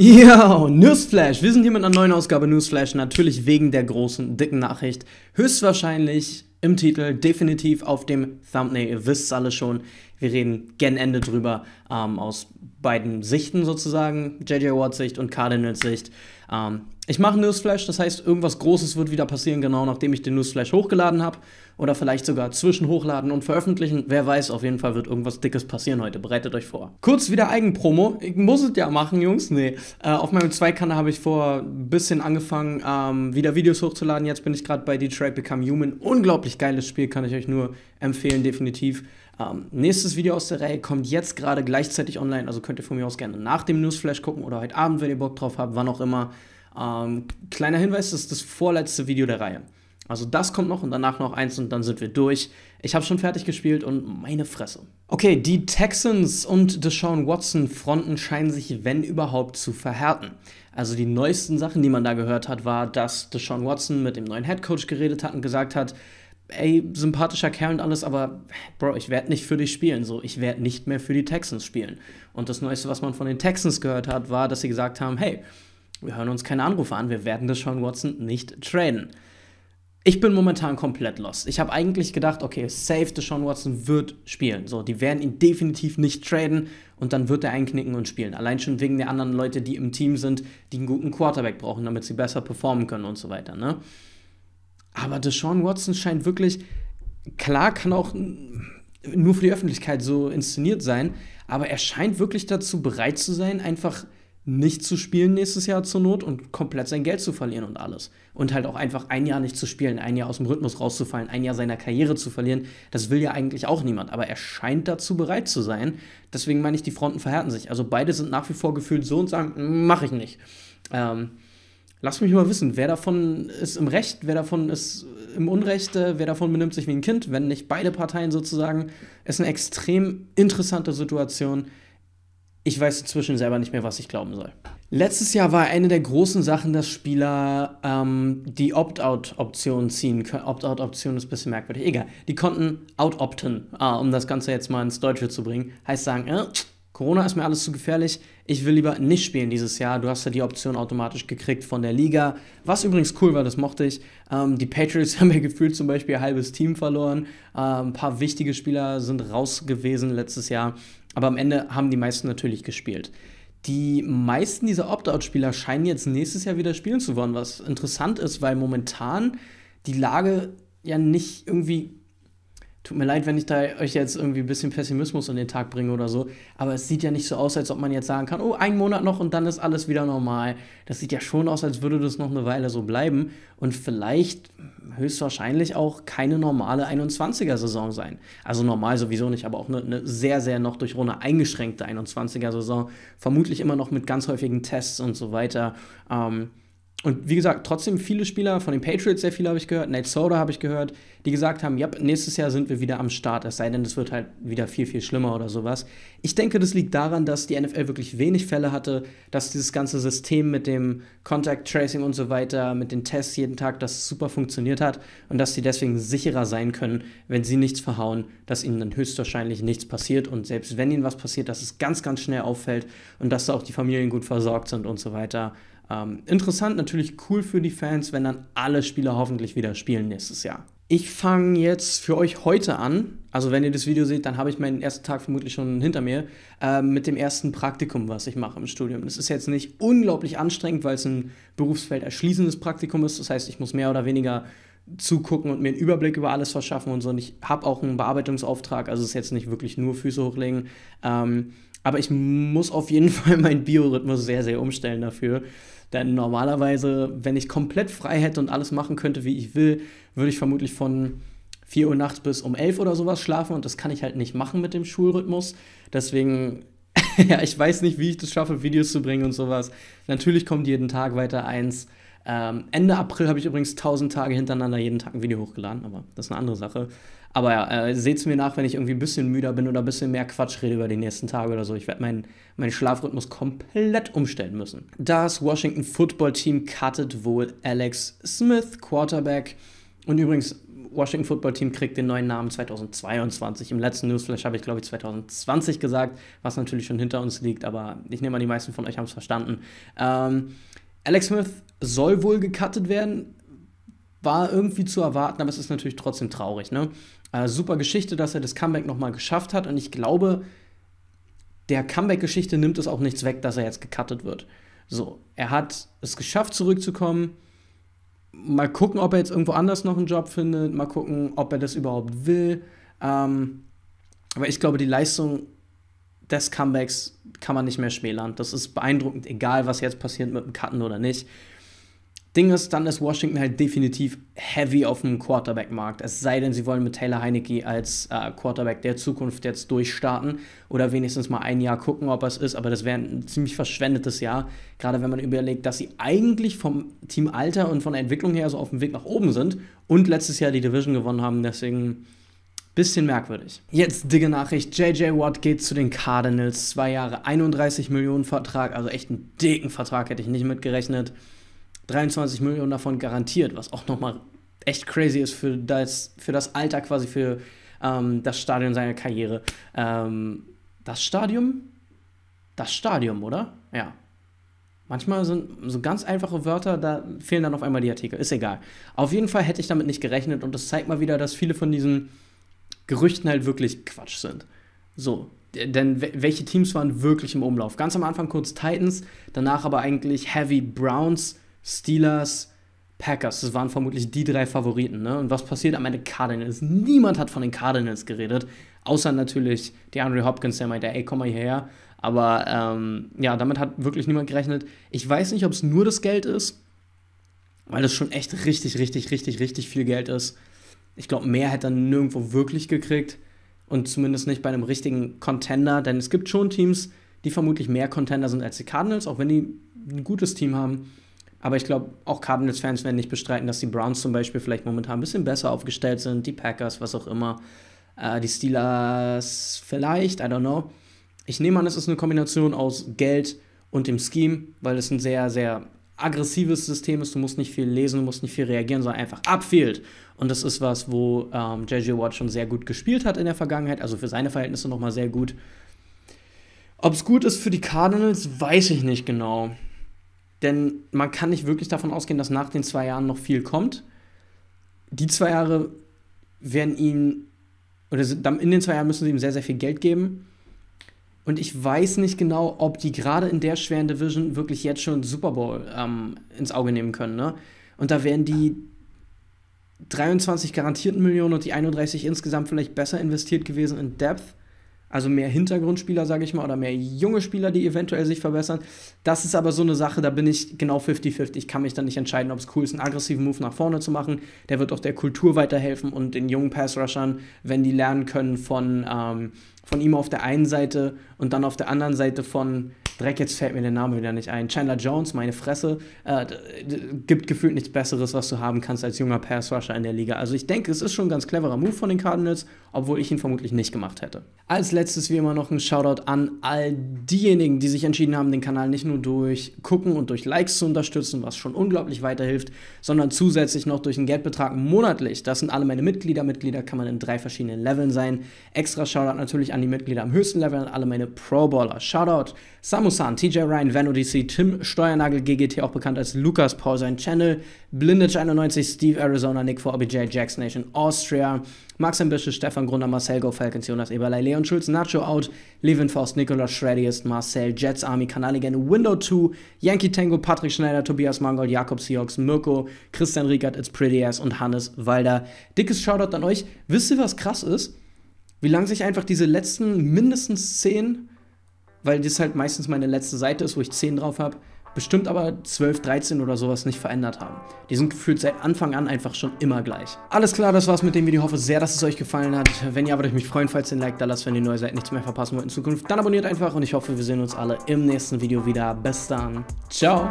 Ja, Newsflash. Wir sind hier mit einer neuen Ausgabe Newsflash. Natürlich wegen der großen, dicken Nachricht. Höchstwahrscheinlich im Titel, definitiv auf dem Thumbnail. Ihr wisst es alle schon. Wir reden gen Ende drüber ähm, aus beiden Sichten sozusagen. JJ Watt Sicht und Cardinals Sicht. Ähm, ich mache Newsflash, das heißt, irgendwas Großes wird wieder passieren, genau nachdem ich den Newsflash hochgeladen habe. Oder vielleicht sogar zwischen Hochladen und Veröffentlichen. Wer weiß, auf jeden Fall wird irgendwas Dickes passieren heute. Bereitet euch vor. Kurz wieder Eigenpromo. Ich muss es ja machen, Jungs. Nee. Äh, auf meinem Zweikanal habe ich vor ein bisschen angefangen, ähm, wieder Videos hochzuladen. Jetzt bin ich gerade bei Detroit Become Human. Unglaublich geiles Spiel, kann ich euch nur empfehlen, definitiv. Ähm, nächstes Video aus der Reihe kommt jetzt gerade gleichzeitig online. Also könnt ihr von mir aus gerne nach dem Newsflash gucken oder heute Abend, wenn ihr Bock drauf habt, wann auch immer. Ähm, kleiner Hinweis, das ist das vorletzte Video der Reihe. Also das kommt noch und danach noch eins und dann sind wir durch. Ich habe schon fertig gespielt und meine Fresse. Okay, die Texans und Deshaun Watson Fronten scheinen sich, wenn überhaupt, zu verhärten. Also die neuesten Sachen, die man da gehört hat, war, dass Deshaun Watson mit dem neuen Headcoach geredet hat und gesagt hat, ey, sympathischer Kerl und alles, aber Bro, ich werde nicht für dich spielen, so, ich werde nicht mehr für die Texans spielen. Und das Neueste, was man von den Texans gehört hat, war, dass sie gesagt haben, hey, wir hören uns keine Anrufe an, wir werden das Sean Watson nicht traden. Ich bin momentan komplett lost. Ich habe eigentlich gedacht, okay, safe, Deshaun Watson wird spielen. So, die werden ihn definitiv nicht traden und dann wird er einknicken und spielen. Allein schon wegen der anderen Leute, die im Team sind, die einen guten Quarterback brauchen, damit sie besser performen können und so weiter. Ne? Aber Deshaun Watson scheint wirklich, klar kann auch nur für die Öffentlichkeit so inszeniert sein, aber er scheint wirklich dazu bereit zu sein, einfach nicht zu spielen nächstes Jahr zur Not und komplett sein Geld zu verlieren und alles. Und halt auch einfach ein Jahr nicht zu spielen, ein Jahr aus dem Rhythmus rauszufallen, ein Jahr seiner Karriere zu verlieren, das will ja eigentlich auch niemand. Aber er scheint dazu bereit zu sein. Deswegen meine ich, die Fronten verhärten sich. Also beide sind nach wie vor gefühlt so und sagen, mach ich nicht. Ähm, lass mich mal wissen, wer davon ist im Recht, wer davon ist im Unrecht, äh, wer davon benimmt sich wie ein Kind, wenn nicht beide Parteien sozusagen. Ist eine extrem interessante Situation ich weiß inzwischen selber nicht mehr, was ich glauben soll. Letztes Jahr war eine der großen Sachen, dass Spieler ähm, die Opt-out-Option ziehen können. Opt-out-Option ist ein bisschen merkwürdig. Egal. Die konnten out-opten, ah, um das Ganze jetzt mal ins Deutsche zu bringen. Heißt sagen, äh, Corona ist mir alles zu gefährlich. Ich will lieber nicht spielen dieses Jahr. Du hast ja die Option automatisch gekriegt von der Liga. Was übrigens cool war, das mochte ich. Ähm, die Patriots haben ja gefühlt zum Beispiel ein halbes Team verloren. Ähm, ein paar wichtige Spieler sind raus gewesen letztes Jahr. Aber am Ende haben die meisten natürlich gespielt. Die meisten dieser Opt-out-Spieler scheinen jetzt nächstes Jahr wieder spielen zu wollen, was interessant ist, weil momentan die Lage ja nicht irgendwie. Tut mir leid, wenn ich da euch jetzt irgendwie ein bisschen Pessimismus an den Tag bringe oder so, aber es sieht ja nicht so aus, als ob man jetzt sagen kann, oh, einen Monat noch und dann ist alles wieder normal. Das sieht ja schon aus, als würde das noch eine Weile so bleiben. Und vielleicht höchstwahrscheinlich auch keine normale 21er-Saison sein. Also normal sowieso nicht, aber auch eine, eine sehr, sehr noch durch Corona eingeschränkte 21er-Saison. Vermutlich immer noch mit ganz häufigen Tests und so weiter. Ähm, und wie gesagt, trotzdem viele Spieler von den Patriots, sehr viele habe ich gehört, Nate Soda habe ich gehört, die gesagt haben, ja, nächstes Jahr sind wir wieder am Start, es sei denn, es wird halt wieder viel, viel schlimmer oder sowas. Ich denke, das liegt daran, dass die NFL wirklich wenig Fälle hatte, dass dieses ganze System mit dem Contact Tracing und so weiter, mit den Tests jeden Tag, das super funktioniert hat und dass sie deswegen sicherer sein können, wenn sie nichts verhauen, dass ihnen dann höchstwahrscheinlich nichts passiert und selbst wenn ihnen was passiert, dass es ganz, ganz schnell auffällt und dass da auch die Familien gut versorgt sind und so weiter. Ähm, interessant, natürlich cool für die Fans, wenn dann alle Spieler hoffentlich wieder spielen nächstes Jahr. Ich fange jetzt für euch heute an. Also, wenn ihr das Video seht, dann habe ich meinen ersten Tag vermutlich schon hinter mir. Äh, mit dem ersten Praktikum, was ich mache im Studium. Das ist jetzt nicht unglaublich anstrengend, weil es ein Berufsfeld erschließendes Praktikum ist. Das heißt, ich muss mehr oder weniger zugucken und mir einen Überblick über alles verschaffen und so. Und ich habe auch einen Bearbeitungsauftrag. Also, es ist jetzt nicht wirklich nur Füße hochlegen. Ähm, aber ich muss auf jeden Fall meinen Biorhythmus sehr, sehr umstellen dafür. Denn normalerweise, wenn ich komplett frei hätte und alles machen könnte, wie ich will, würde ich vermutlich von 4 Uhr nachts bis um 11 oder sowas schlafen und das kann ich halt nicht machen mit dem Schulrhythmus. Deswegen, ja, ich weiß nicht, wie ich das schaffe, Videos zu bringen und sowas. Natürlich kommt jeden Tag weiter eins ähm, Ende April habe ich übrigens 1000 Tage hintereinander jeden Tag ein Video hochgeladen, aber das ist eine andere Sache. Aber ja, äh, seht es mir nach, wenn ich irgendwie ein bisschen müder bin oder ein bisschen mehr Quatsch rede über die nächsten Tage oder so. Ich werde meinen, meinen Schlafrhythmus komplett umstellen müssen. Das Washington Football Team cuttet wohl Alex Smith, Quarterback. Und übrigens, Washington Football Team kriegt den neuen Namen 2022. Im letzten Newsflash habe ich, glaube ich, 2020 gesagt, was natürlich schon hinter uns liegt, aber ich nehme an, die meisten von euch haben es verstanden. Ähm, Alex Smith soll wohl gecuttet werden, war irgendwie zu erwarten, aber es ist natürlich trotzdem traurig. Ne? Äh, super Geschichte, dass er das Comeback nochmal geschafft hat und ich glaube, der Comeback-Geschichte nimmt es auch nichts weg, dass er jetzt gecuttet wird. So, er hat es geschafft, zurückzukommen. Mal gucken, ob er jetzt irgendwo anders noch einen Job findet. Mal gucken, ob er das überhaupt will. Ähm, aber ich glaube, die Leistung des Comebacks kann man nicht mehr schmälern. Das ist beeindruckend, egal was jetzt passiert mit dem Cutten oder nicht. Ding ist, dann ist Washington halt definitiv heavy auf dem Quarterback-Markt. Es sei denn, sie wollen mit Taylor Heinecke als äh, Quarterback der Zukunft jetzt durchstarten oder wenigstens mal ein Jahr gucken, ob es ist. Aber das wäre ein ziemlich verschwendetes Jahr, gerade wenn man überlegt, dass sie eigentlich vom Teamalter und von der Entwicklung her so auf dem Weg nach oben sind und letztes Jahr die Division gewonnen haben. Deswegen Bisschen merkwürdig. Jetzt dicke Nachricht, JJ Watt geht zu den Cardinals. Zwei Jahre, 31 Millionen Vertrag, also echt einen dicken Vertrag, hätte ich nicht mitgerechnet. 23 Millionen davon garantiert, was auch nochmal echt crazy ist für das, für das Alter quasi, für ähm, das Stadion seiner Karriere. Ähm, das Stadium? Das Stadium, oder? Ja. Manchmal sind so ganz einfache Wörter, da fehlen dann auf einmal die Artikel. Ist egal. Auf jeden Fall hätte ich damit nicht gerechnet und das zeigt mal wieder, dass viele von diesen Gerüchten halt wirklich Quatsch sind. So, denn welche Teams waren wirklich im Umlauf? Ganz am Anfang kurz Titans, danach aber eigentlich Heavy Browns, Steelers, Packers. Das waren vermutlich die drei Favoriten. Ne? Und was passiert am Ende? Cardinals. Niemand hat von den Cardinals geredet, außer natürlich der Andrew Hopkins, der meinte, ey, komm mal hierher. Aber ähm, ja, damit hat wirklich niemand gerechnet. Ich weiß nicht, ob es nur das Geld ist, weil das schon echt richtig, richtig, richtig, richtig viel Geld ist. Ich glaube, mehr hätte er nirgendwo wirklich gekriegt und zumindest nicht bei einem richtigen Contender, denn es gibt schon Teams, die vermutlich mehr Contender sind als die Cardinals, auch wenn die ein gutes Team haben. Aber ich glaube, auch Cardinals-Fans werden nicht bestreiten, dass die Browns zum Beispiel vielleicht momentan ein bisschen besser aufgestellt sind, die Packers, was auch immer, äh, die Steelers vielleicht, I don't know. Ich nehme an, es ist eine Kombination aus Geld und dem Scheme, weil es ein sehr, sehr aggressives System ist. Du musst nicht viel lesen, du musst nicht viel reagieren, sondern einfach abfehlt. Und das ist was, wo ähm, J.J. Watt schon sehr gut gespielt hat in der Vergangenheit, also für seine Verhältnisse nochmal sehr gut. Ob es gut ist für die Cardinals, weiß ich nicht genau. Denn man kann nicht wirklich davon ausgehen, dass nach den zwei Jahren noch viel kommt. Die zwei Jahre werden ihm, oder in den zwei Jahren müssen sie ihm sehr, sehr viel Geld geben. Und ich weiß nicht genau, ob die gerade in der schweren Division wirklich jetzt schon Super Bowl ähm, ins Auge nehmen können. Ne? Und da wären die 23 garantierten Millionen und die 31 insgesamt vielleicht besser investiert gewesen in Depth also mehr Hintergrundspieler, sage ich mal, oder mehr junge Spieler, die eventuell sich verbessern. Das ist aber so eine Sache, da bin ich genau 50-50. Ich kann mich dann nicht entscheiden, ob es cool ist, einen aggressiven Move nach vorne zu machen. Der wird auch der Kultur weiterhelfen und den jungen Pass-Rushern, wenn die lernen können von, ähm, von ihm auf der einen Seite und dann auf der anderen Seite von Dreck, jetzt fällt mir der Name wieder nicht ein. Chandler Jones, meine Fresse, äh, gibt gefühlt nichts Besseres, was du haben kannst als junger Pass-Rusher in der Liga. Also ich denke, es ist schon ein ganz cleverer Move von den Cardinals, obwohl ich ihn vermutlich nicht gemacht hätte. Als letztes wie immer noch ein Shoutout an all diejenigen, die sich entschieden haben, den Kanal nicht nur durch Gucken und durch Likes zu unterstützen, was schon unglaublich weiterhilft, sondern zusätzlich noch durch einen Geldbetrag monatlich. Das sind alle meine Mitglieder. Mitglieder kann man in drei verschiedenen Leveln sein. Extra Shoutout natürlich an die Mitglieder am höchsten Level, an alle meine Pro-Baller. Shoutout Samuel Samusan, TJ Ryan, Van Odyssey, Tim Steuernagel, GGT, auch bekannt als Lukas Paul, sein Channel, Blindage91, Steve Arizona, Nick for OBJ, Jax Nation, Austria, Max Ambitious, Stefan Grunder, Marcel Go Falcons, Jonas Eberlei, Leon Schulz, Nacho Out, Levin Faust, Nicolas Schreddiest, Marcel, Jets Army, Kanallegende, Window 2, Yankee Tango, Patrick Schneider, Tobias Mangold, Jakob Seahawks, Mirko, Christian Riegert, It's Pretty Ass und Hannes Walder. Dickes Shoutout an euch. Wisst ihr, was krass ist? Wie lange sich einfach diese letzten mindestens 10, weil das halt meistens meine letzte Seite ist, wo ich 10 drauf habe, bestimmt aber 12, 13 oder sowas nicht verändert haben. Die sind gefühlt seit Anfang an einfach schon immer gleich. Alles klar, das war's mit dem Video. Ich hoffe sehr, dass es euch gefallen hat. Wenn ja, würde ich mich freuen, falls ihr ein Like da lasst, wenn ihr neue seid, nichts mehr verpassen wollt in Zukunft. Dann abonniert einfach und ich hoffe, wir sehen uns alle im nächsten Video wieder. Bis dann. Ciao.